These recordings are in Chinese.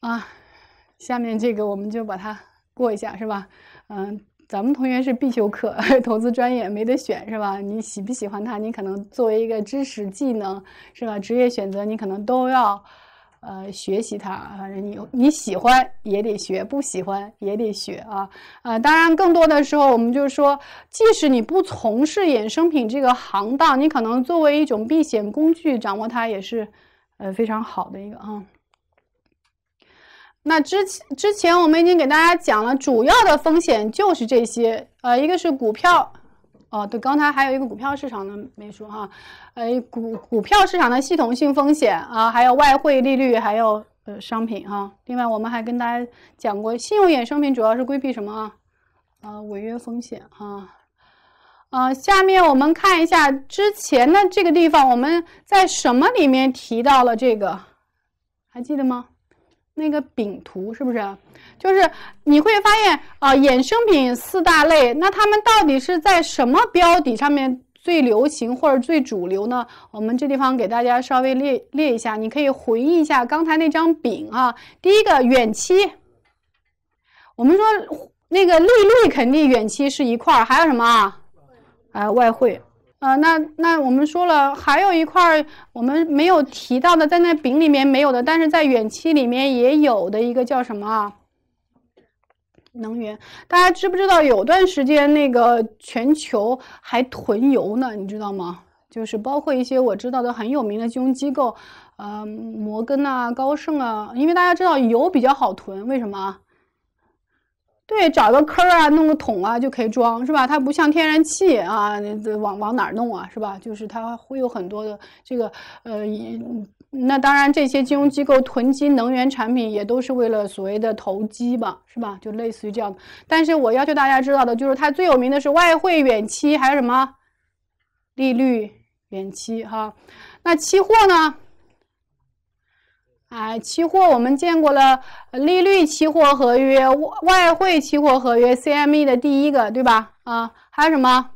啊，下面这个我们就把它过一下，是吧？嗯，咱们同学是必修课，投资专业没得选，是吧？你喜不喜欢它？你可能作为一个知识技能，是吧？职业选择，你可能都要。呃，学习它，反正你你喜欢也得学，不喜欢也得学啊。啊，当然，更多的时候，我们就是说，即使你不从事衍生品这个行当，你可能作为一种避险工具，掌握它也是，呃，非常好的一个啊。那之前之前我们已经给大家讲了，主要的风险就是这些，呃，一个是股票。哦，对，刚才还有一个股票市场的没说哈，呃，股股票市场的系统性风险啊，还有外汇、利率，还有呃商品哈。另外，我们还跟大家讲过，信用衍生品主要是规避什么啊？啊，违约风险哈。啊，下面我们看一下之前的这个地方，我们在什么里面提到了这个？还记得吗？那个饼图是不是？就是你会发现啊，衍生品四大类，那它们到底是在什么标底上面最流行或者最主流呢？我们这地方给大家稍微列列一下，你可以回忆一下刚才那张饼啊。第一个远期，我们说那个利率肯定远期是一块儿，还有什么啊？还有外汇。呃，那那我们说了，还有一块儿我们没有提到的，在那丙里面没有的，但是在远期里面也有的一个叫什么啊？能源，大家知不知道？有段时间那个全球还囤油呢，你知道吗？就是包括一些我知道的很有名的金融机构，呃，摩根啊，高盛啊，因为大家知道油比较好囤，为什么？对，找个坑儿啊，弄个桶啊就可以装，是吧？它不像天然气啊，这往往哪儿弄啊，是吧？就是它会有很多的这个呃，那当然这些金融机构囤积能源产品也都是为了所谓的投机吧，是吧？就类似于这样的。但是我要求大家知道的就是，它最有名的是外汇远期，还有什么利率远期哈？那期货呢？哎，期货我们见过了利率期货合约、外汇期货合约、CME 的第一个，对吧？啊，还有什么？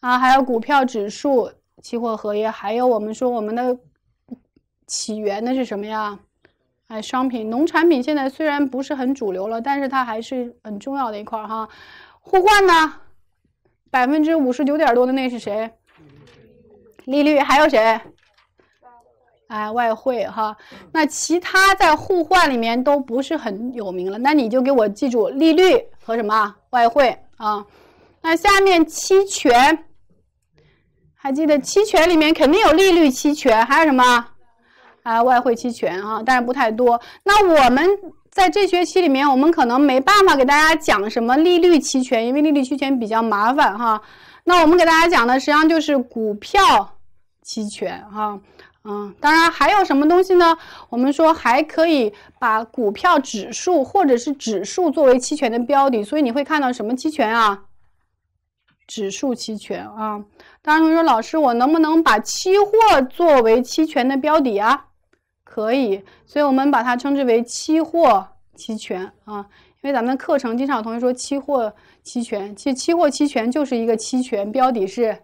啊，还有股票指数期货合约，还有我们说我们的起源的是什么呀？哎，商品、农产品现在虽然不是很主流了，但是它还是很重要的一块儿哈。互换呢，百分之五十九点多的那是谁？利率还有谁？哎，外汇哈，那其他在互换里面都不是很有名了。那你就给我记住利率和什么外汇啊？那下面期权还记得？期权里面肯定有利率期权，还有什么啊？外汇期权啊，但是不太多。那我们在这学期里面，我们可能没办法给大家讲什么利率期权，因为利率期权比较麻烦哈。那我们给大家讲的实际上就是股票。期权哈，嗯，当然还有什么东西呢？我们说还可以把股票指数或者是指数作为期权的标的，所以你会看到什么期权啊？指数期权啊。当然，同学说老师，我能不能把期货作为期权的标的啊？可以，所以我们把它称之为期货期权啊。因为咱们课程经常有同学说期货期权，其实期货期权就是一个期权，标的是。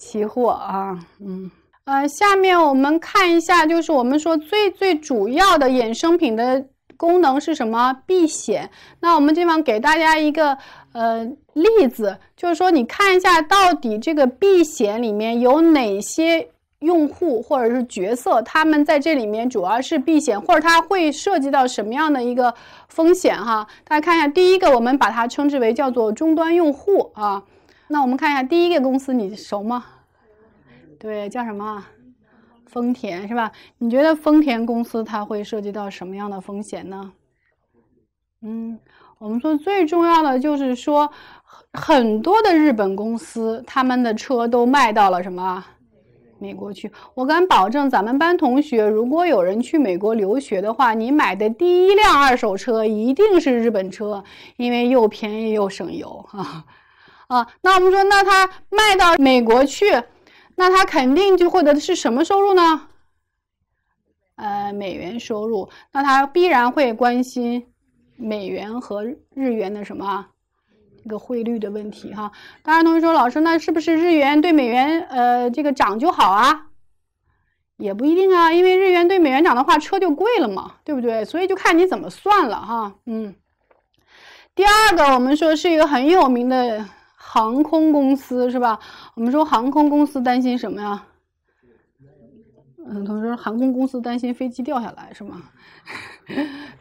期货啊，嗯，呃，下面我们看一下，就是我们说最最主要的衍生品的功能是什么？避险。那我们这方给大家一个呃例子，就是说你看一下到底这个避险里面有哪些用户或者是角色，他们在这里面主要是避险，或者他会涉及到什么样的一个风险哈？大家看一下，第一个我们把它称之为叫做终端用户啊。那我们看一下第一个公司，你熟吗？对，叫什么？丰田是吧？你觉得丰田公司它会涉及到什么样的风险呢？嗯，我们说最重要的就是说，很多的日本公司他们的车都卖到了什么？美国去。我敢保证，咱们班同学如果有人去美国留学的话，你买的第一辆二手车一定是日本车，因为又便宜又省油哈。啊，那我们说，那它卖到美国去。那他肯定就获得的是什么收入呢？呃，美元收入。那他必然会关心美元和日元的什么一个汇率的问题哈。当然，同学说老师，那是不是日元对美元呃这个涨就好啊？也不一定啊，因为日元对美元涨的话，车就贵了嘛，对不对？所以就看你怎么算了哈。嗯。第二个，我们说是一个很有名的。航空公司是吧？我们说航空公司担心什么呀？嗯，同学说航空公司担心飞机掉下来是吗？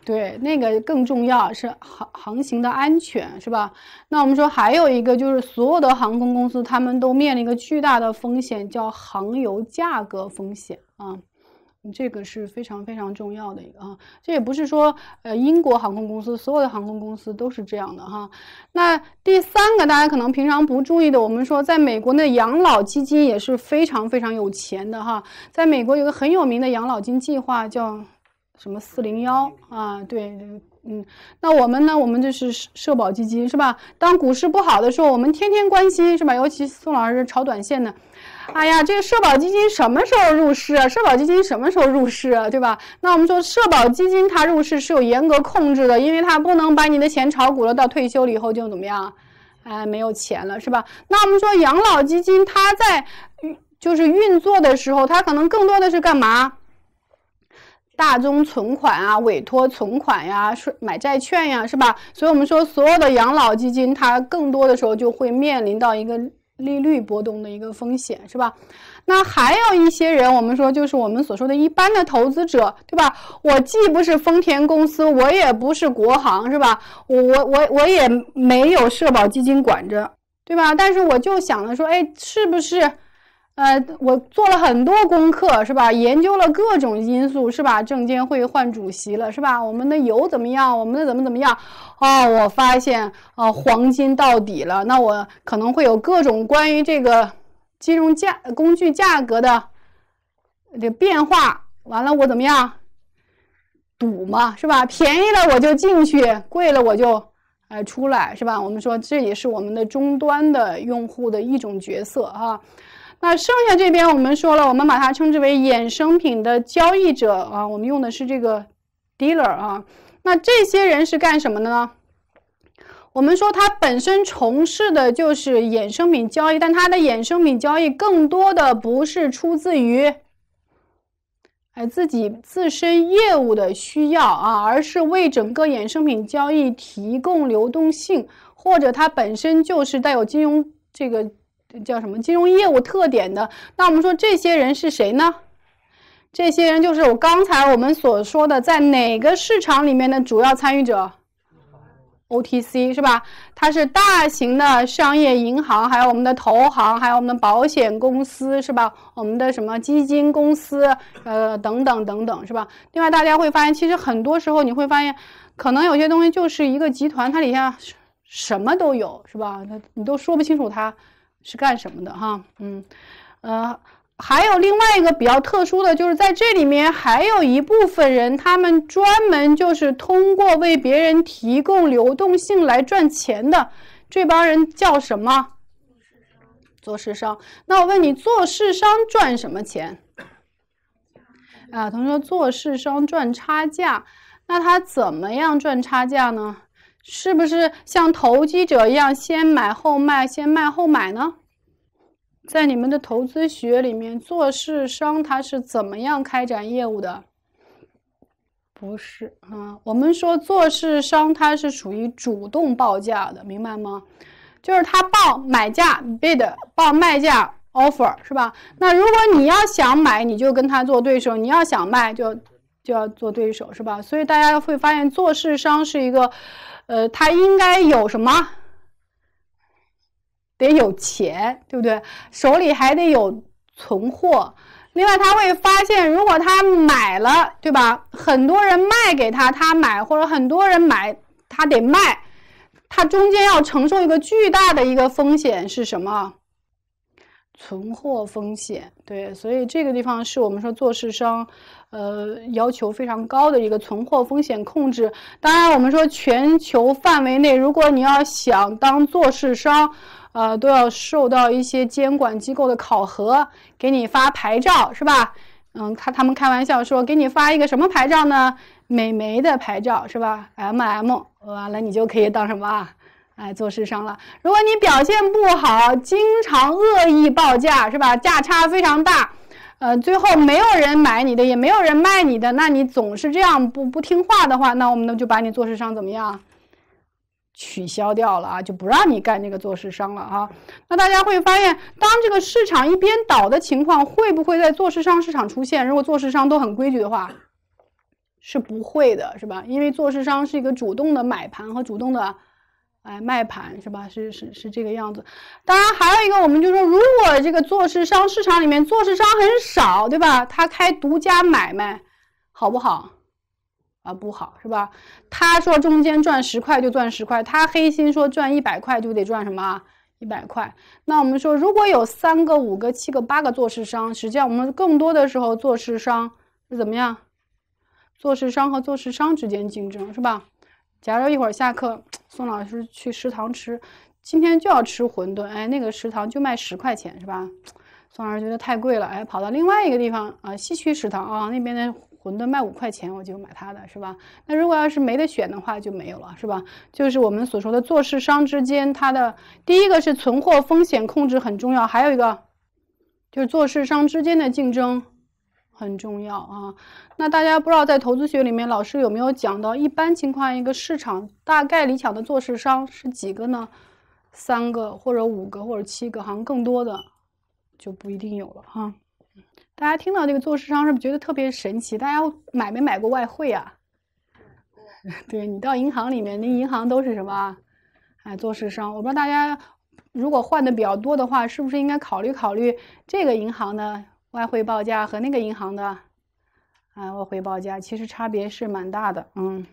对，那个更重要是航航行的安全是吧？那我们说还有一个就是所有的航空公司他们都面临一个巨大的风险，叫航油价格风险啊。这个是非常非常重要的一个啊，这也不是说呃英国航空公司所有的航空公司都是这样的哈。那第三个大家可能平常不注意的，我们说在美国那养老基金也是非常非常有钱的哈。在美国有个很有名的养老金计划叫什么四零幺啊，对，嗯。那我们呢，我们就是社保基金是吧？当股市不好的时候，我们天天关心是吧？尤其宋老师炒短线的。哎呀，这个社保基金什么时候入市？啊？社保基金什么时候入市，啊？对吧？那我们说社保基金它入市是有严格控制的，因为它不能把你的钱炒股了，到退休了以后就怎么样？哎，没有钱了，是吧？那我们说养老基金它在就是运作的时候，它可能更多的是干嘛？大宗存款啊，委托存款呀，是买债券呀，是吧？所以我们说所有的养老基金，它更多的时候就会面临到一个。利率波动的一个风险是吧？那还有一些人，我们说就是我们所说的一般的投资者，对吧？我既不是丰田公司，我也不是国航，是吧？我我我我也没有社保基金管着，对吧？但是我就想着说，哎，是不是？呃，我做了很多功课，是吧？研究了各种因素，是吧？证监会换主席了，是吧？我们的油怎么样？我们的怎么怎么样？哦，我发现，啊，黄金到底了，那我可能会有各种关于这个金融价工具价格的这变化。完了，我怎么样？赌嘛，是吧？便宜了我就进去，贵了我就哎出来，是吧？我们说，这也是我们的终端的用户的一种角色，哈。那剩下这边我们说了，我们把它称之为衍生品的交易者啊，我们用的是这个 dealer 啊。那这些人是干什么的呢？我们说他本身从事的就是衍生品交易，但他的衍生品交易更多的不是出自于哎自己自身业务的需要啊，而是为整个衍生品交易提供流动性，或者他本身就是带有金融这个。这叫什么金融业务特点的？那我们说这些人是谁呢？这些人就是我刚才我们所说的，在哪个市场里面的主要参与者？OTC 是吧？它是大型的商业银行，还有我们的投行，还有我们的保险公司是吧？我们的什么基金公司，呃，等等等等是吧？另外大家会发现，其实很多时候你会发现，可能有些东西就是一个集团，它底下什么都有是吧？它你都说不清楚它。是干什么的哈？嗯，呃，还有另外一个比较特殊的就是在这里面还有一部分人，他们专门就是通过为别人提供流动性来赚钱的，这帮人叫什么？做市商。那我问你，做市商赚什么钱？啊，同学，做市商赚差价。那他怎么样赚差价呢？是不是像投机者一样先买后卖，先卖后买呢？在你们的投资学里面，做市商他是怎么样开展业务的？不是啊，我们说做市商他是属于主动报价的，明白吗？就是他报买价 bid，报卖价 offer 是吧？那如果你要想买，你就跟他做对手；你要想卖，就就要做对手是吧？所以大家会发现，做市商是一个。呃，他应该有什么？得有钱，对不对？手里还得有存货。另外，他会发现，如果他买了，对吧？很多人卖给他，他买，或者很多人买，他得卖。他中间要承受一个巨大的一个风险是什么？存货风险，对，所以这个地方是我们说做市商，呃，要求非常高的一个存货风险控制。当然，我们说全球范围内，如果你要想当做市商，呃，都要受到一些监管机构的考核，给你发牌照，是吧？嗯，他他们开玩笑说，给你发一个什么牌照呢？美眉的牌照，是吧？MM，完了你就可以当什么？啊？哎，做市商了。如果你表现不好，经常恶意报价，是吧？价差非常大，呃，最后没有人买你的，也没有人卖你的，那你总是这样不不听话的话，那我们呢就把你做市商怎么样？取消掉了啊，就不让你干这个做市商了啊。那大家会发现，当这个市场一边倒的情况，会不会在做市商市场出现？如果做市商都很规矩的话，是不会的，是吧？因为做市商是一个主动的买盘和主动的。哎，卖盘是吧？是是是这个样子。当然，还有一个，我们就说，如果这个做市商市场里面做市商很少，对吧？他开独家买卖，好不好？啊，不好，是吧？他说中间赚十块就赚十块，他黑心说赚一百块就得赚什么一百块。那我们说，如果有三个、五个、七个、八个做市商，实际上我们更多的时候做市商是怎么样？做市商和做市商之间竞争，是吧？假如一会儿下课。宋老师去食堂吃，今天就要吃馄饨，哎，那个食堂就卖十块钱，是吧？宋老师觉得太贵了，哎，跑到另外一个地方啊，西区食堂啊，那边的馄饨卖五块钱，我就买它的，是吧？那如果要是没得选的话，就没有了，是吧？就是我们所说的做市商之间，它的第一个是存货风险控制很重要，还有一个就是做市商之间的竞争。很重要啊！那大家不知道在投资学里面，老师有没有讲到一般情况一个市场大概理想的做市商是几个呢？三个或者五个或者七个，好像更多的就不一定有了哈。大家听到这个做市商是不是觉得特别神奇？大家买没买过外汇啊？对你到银行里面，那银行都是什么？哎，做市商。我不知道大家如果换的比较多的话，是不是应该考虑考虑这个银行呢？外汇报价和那个银行的，啊，外汇报价其实差别是蛮大的，嗯。